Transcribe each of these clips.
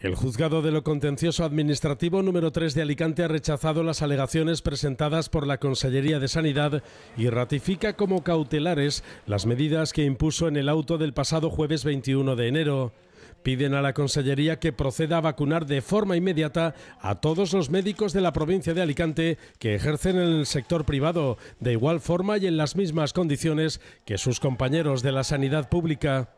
El juzgado de lo contencioso administrativo número 3 de Alicante ha rechazado las alegaciones presentadas por la Consellería de Sanidad y ratifica como cautelares las medidas que impuso en el auto del pasado jueves 21 de enero. Piden a la Consellería que proceda a vacunar de forma inmediata a todos los médicos de la provincia de Alicante que ejercen en el sector privado, de igual forma y en las mismas condiciones que sus compañeros de la sanidad pública.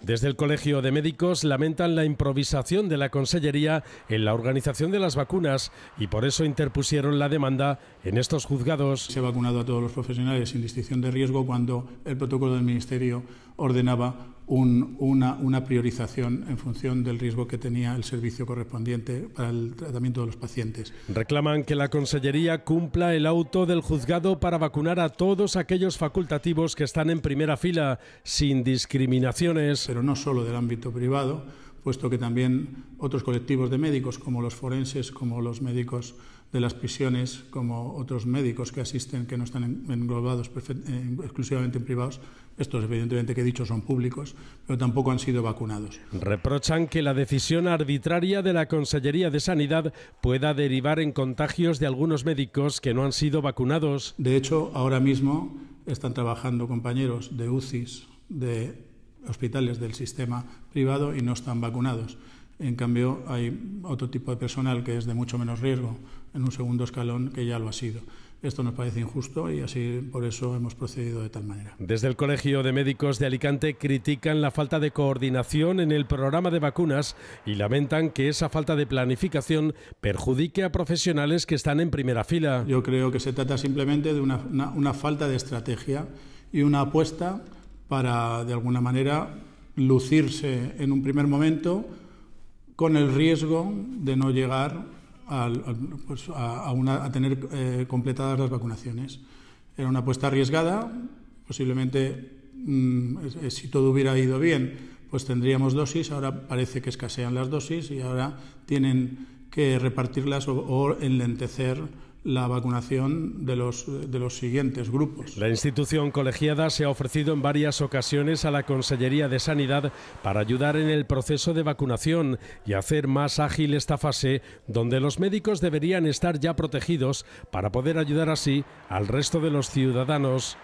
Desde el Colegio de Médicos lamentan la improvisación de la Consellería en la organización de las vacunas y por eso interpusieron la demanda en estos juzgados. Se ha vacunado a todos los profesionales sin distinción de riesgo cuando el protocolo del Ministerio ordenaba una, una, priorización en función del riesgo que tenía el servicio correspondiente para el tratamiento de los pacientes. Reclaman que la Consellería cumpla el auto del juzgado para vacunar a todos aquellos facultativos que están en primera fila, sin discriminaciones. Pero no solo del ámbito privado puesto que también otros colectivos de médicos, como los forenses, como los médicos de las prisiones, como otros médicos que asisten, que no están englobados exclusivamente en privados, estos evidentemente que he dicho son públicos, pero tampoco han sido vacunados. Reprochan que la decisión arbitraria de la Consellería de Sanidad pueda derivar en contagios de algunos médicos que no han sido vacunados. De hecho, ahora mismo están trabajando compañeros de UCIs, de hospitales del sistema privado y no están vacunados. En cambio, hay otro tipo de personal que es de mucho menos riesgo en un segundo escalón que ya lo ha sido. Esto nos parece injusto y así por eso hemos procedido de tal manera. Desde el Colegio de Médicos de Alicante critican la falta de coordinación en el programa de vacunas y lamentan que esa falta de planificación perjudique a profesionales que están en primera fila. Yo creo que se trata simplemente de una, una falta de estrategia y una apuesta para, de alguna manera, lucirse en un primer momento con el riesgo de no llegar pues, a, tener eh, completadas las vacunaciones. Era una apuesta arriesgada, posiblemente mm, si todo hubiera ido bien, pues tendríamos dosis, ahora parece que escasean las dosis y ahora tienen que repartirlas o, o enlentecer la vacunación de los, de los siguientes grupos. La institución colegiada se ha ofrecido en varias ocasiones a la Consellería de Sanidad para ayudar en el proceso de vacunación y hacer más ágil esta fase donde los médicos deberían estar ya protegidos para poder ayudar así al resto de los ciudadanos